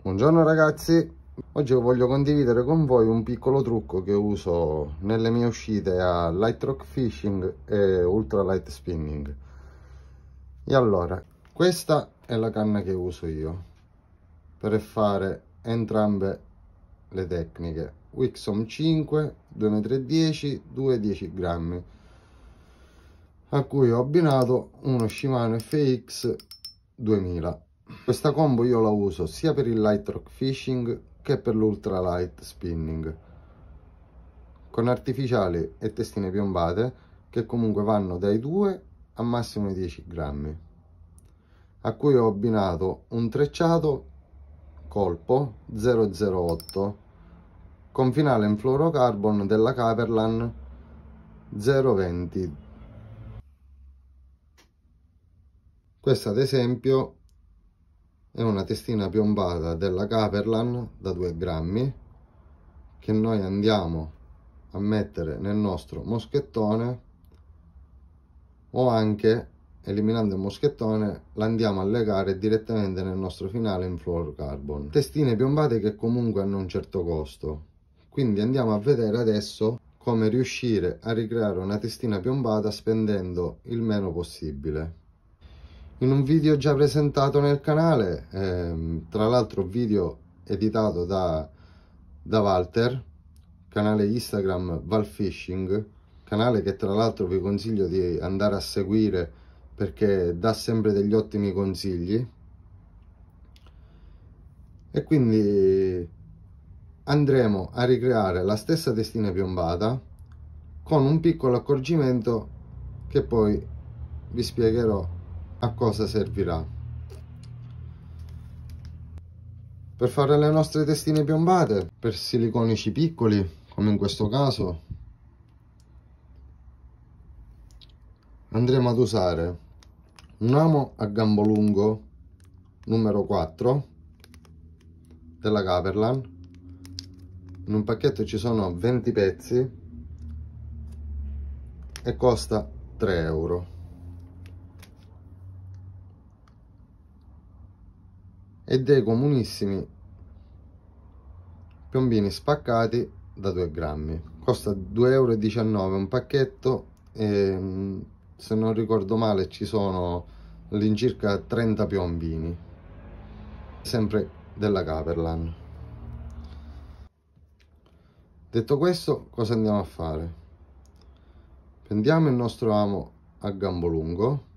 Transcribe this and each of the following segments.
Buongiorno ragazzi, oggi voglio condividere con voi un piccolo trucco che uso nelle mie uscite a light rock fishing e ultra light spinning. E allora, questa è la canna che uso io per fare entrambe le tecniche. Wixom 5, 2,10 m, 2,10 grammi, a cui ho abbinato uno Shimano FX 2000 questa combo io la uso sia per il light rock fishing che per l'ultra light spinning con artificiali e testine piombate che comunque vanno dai 2 a massimo 10 grammi a cui ho abbinato un trecciato colpo 008 con finale in fluorocarbon della Caperlan 020 questa ad esempio è una testina piombata della Caperlan da 2 grammi che noi andiamo a mettere nel nostro moschettone o anche eliminando il moschettone l'andiamo a legare direttamente nel nostro finale in fluorocarbon testine piombate che comunque hanno un certo costo quindi andiamo a vedere adesso come riuscire a ricreare una testina piombata spendendo il meno possibile in un video già presentato nel canale, ehm, tra l'altro video editato da, da Walter, canale Instagram Valfishing, canale che tra l'altro vi consiglio di andare a seguire perché dà sempre degli ottimi consigli. E quindi andremo a ricreare la stessa testina piombata con un piccolo accorgimento che poi vi spiegherò a cosa servirà per fare le nostre testine piombate per siliconici piccoli come in questo caso andremo ad usare un amo a gambo lungo numero 4 della Caperlan in un pacchetto ci sono 20 pezzi e costa 3 euro e dei comunissimi piombini spaccati da 2 grammi costa 2,19 euro un pacchetto e se non ricordo male ci sono all'incirca 30 piombini sempre della Caperlan detto questo cosa andiamo a fare prendiamo il nostro amo a gambo lungo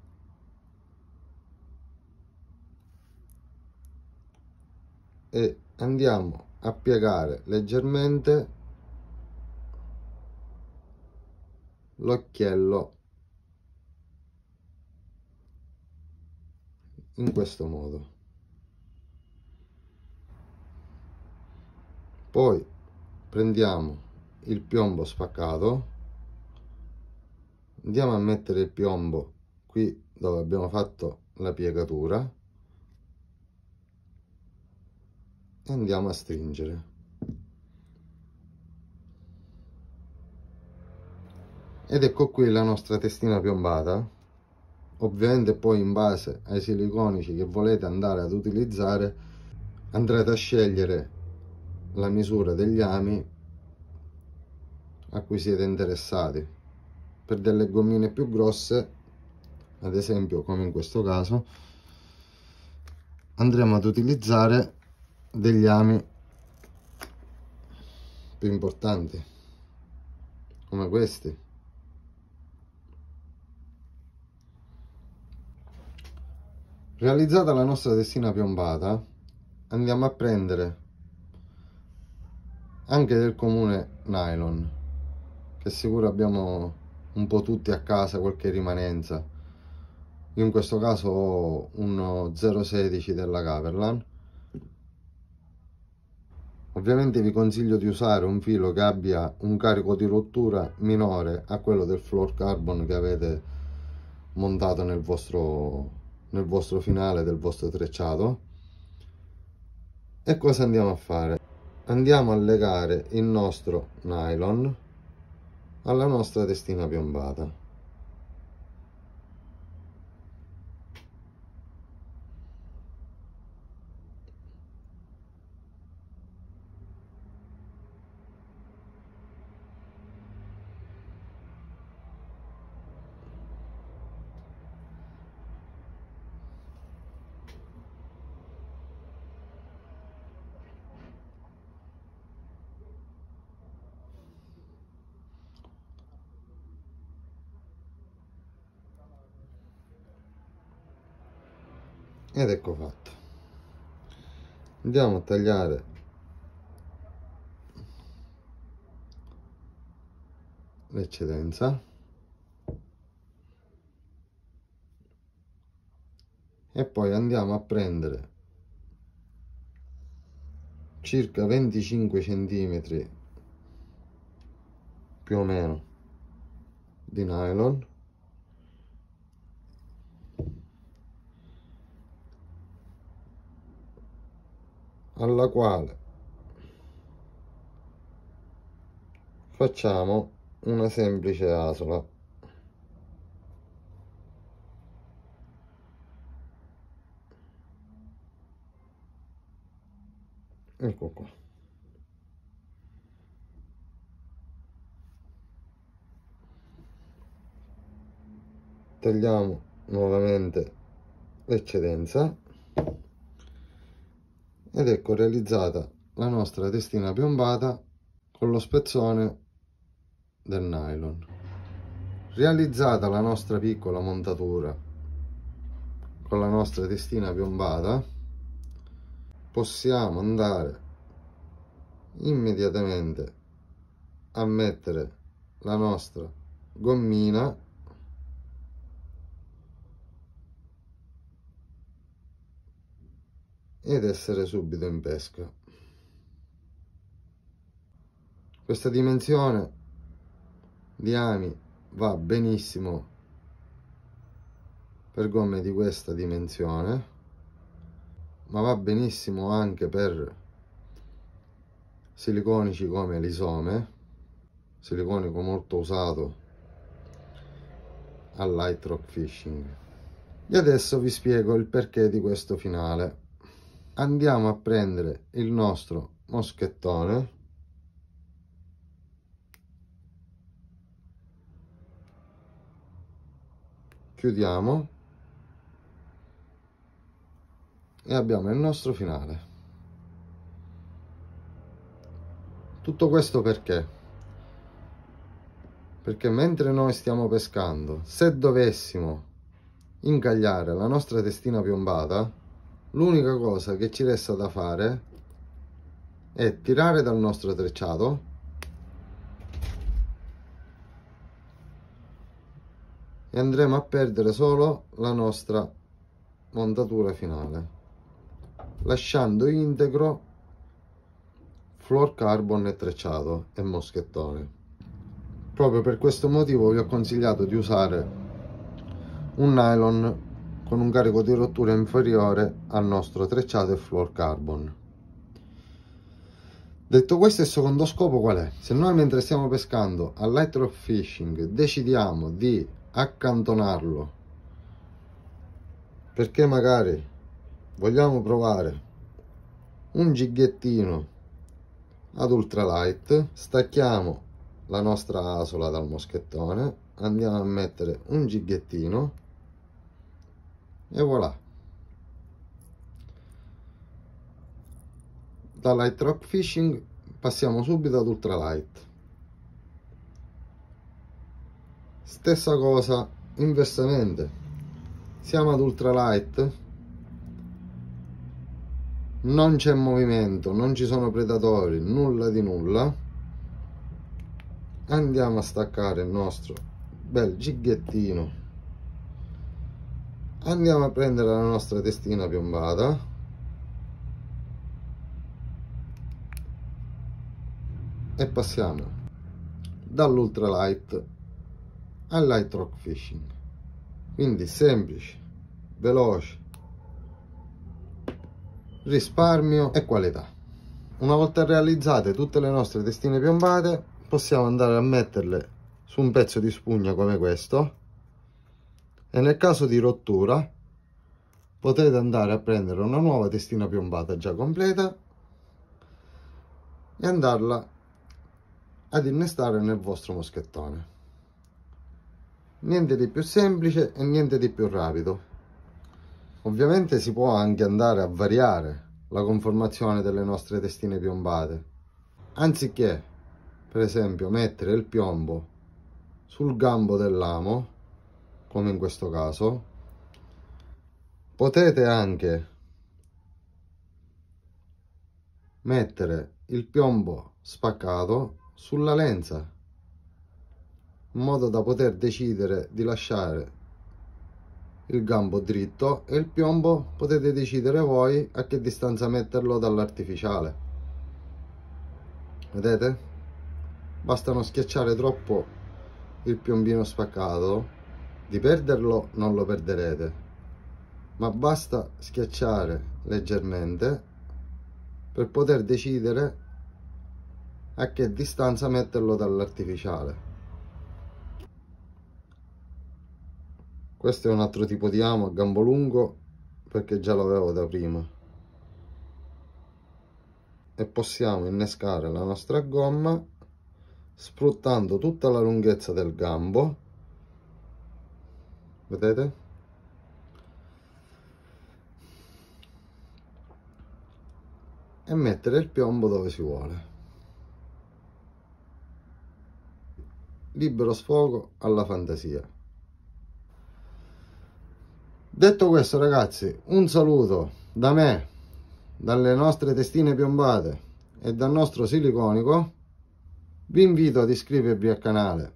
e andiamo a piegare leggermente l'occhiello in questo modo poi prendiamo il piombo spaccato andiamo a mettere il piombo qui dove abbiamo fatto la piegatura e andiamo a stringere ed ecco qui la nostra testina piombata ovviamente poi in base ai siliconici che volete andare ad utilizzare andrete a scegliere la misura degli ami a cui siete interessati per delle gommine più grosse ad esempio come in questo caso andremo ad utilizzare degli ami più importanti come questi realizzata la nostra testina piombata andiamo a prendere anche del comune nylon che sicuro abbiamo un po' tutti a casa qualche rimanenza io in questo caso ho uno 016 della Caverlan Ovviamente vi consiglio di usare un filo che abbia un carico di rottura minore a quello del fluorocarbon che avete montato nel vostro, nel vostro finale del vostro trecciato. E cosa andiamo a fare? Andiamo a legare il nostro nylon alla nostra testina piombata. ed ecco fatto andiamo a tagliare l'eccedenza e poi andiamo a prendere circa 25 centimetri più o meno di nylon alla quale facciamo una semplice asola ecco qua tagliamo nuovamente l'eccedenza ed ecco realizzata la nostra testina piombata con lo spezzone del nylon realizzata la nostra piccola montatura con la nostra testina piombata possiamo andare immediatamente a mettere la nostra gommina ed essere subito in pesca. Questa dimensione di ami va benissimo per gomme di questa dimensione, ma va benissimo anche per siliconici come l'isome, siliconico molto usato al light rock fishing. E adesso vi spiego il perché di questo finale andiamo a prendere il nostro moschettone chiudiamo e abbiamo il nostro finale tutto questo perché perché mentre noi stiamo pescando se dovessimo incagliare la nostra testina piombata l'unica cosa che ci resta da fare è tirare dal nostro trecciato e andremo a perdere solo la nostra montatura finale lasciando integro fluor carbon e trecciato e moschettone proprio per questo motivo vi ho consigliato di usare un nylon con un carico di rottura inferiore al nostro trecciato e carbon. Detto questo, il secondo scopo qual è? Se noi mentre stiamo pescando a light fishing decidiamo di accantonarlo perché magari vogliamo provare un gighettino ad ultralight, stacchiamo la nostra asola dal moschettone, andiamo a mettere un gighettino e voilà da light rock fishing passiamo subito ad ultralight stessa cosa inversamente siamo ad ultralight non c'è movimento non ci sono predatori nulla di nulla andiamo a staccare il nostro bel gighettino andiamo a prendere la nostra testina piombata e passiamo dall'ultralight al light rock fishing quindi semplice veloce risparmio e qualità una volta realizzate tutte le nostre testine piombate possiamo andare a metterle su un pezzo di spugna come questo e nel caso di rottura potete andare a prendere una nuova testina piombata già completa e andarla ad innestare nel vostro moschettone niente di più semplice e niente di più rapido ovviamente si può anche andare a variare la conformazione delle nostre testine piombate anziché per esempio mettere il piombo sul gambo dell'amo come in questo caso potete anche mettere il piombo spaccato sulla lenza in modo da poter decidere di lasciare il gambo dritto e il piombo potete decidere voi a che distanza metterlo dall'artificiale vedete basta non schiacciare troppo il piombino spaccato di perderlo non lo perderete, ma basta schiacciare leggermente per poter decidere a che distanza metterlo dall'artificiale. Questo è un altro tipo di amo a gambo lungo perché già l'avevo da prima. E possiamo innescare la nostra gomma sfruttando tutta la lunghezza del gambo vedete e mettere il piombo dove si vuole libero sfogo alla fantasia detto questo ragazzi un saluto da me dalle nostre testine piombate e dal nostro siliconico vi invito ad iscrivervi al canale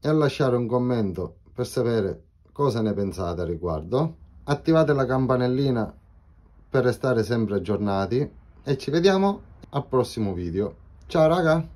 e a lasciare un commento per sapere cosa ne pensate a riguardo. Attivate la campanellina per restare sempre aggiornati e ci vediamo al prossimo video. Ciao ragazzi!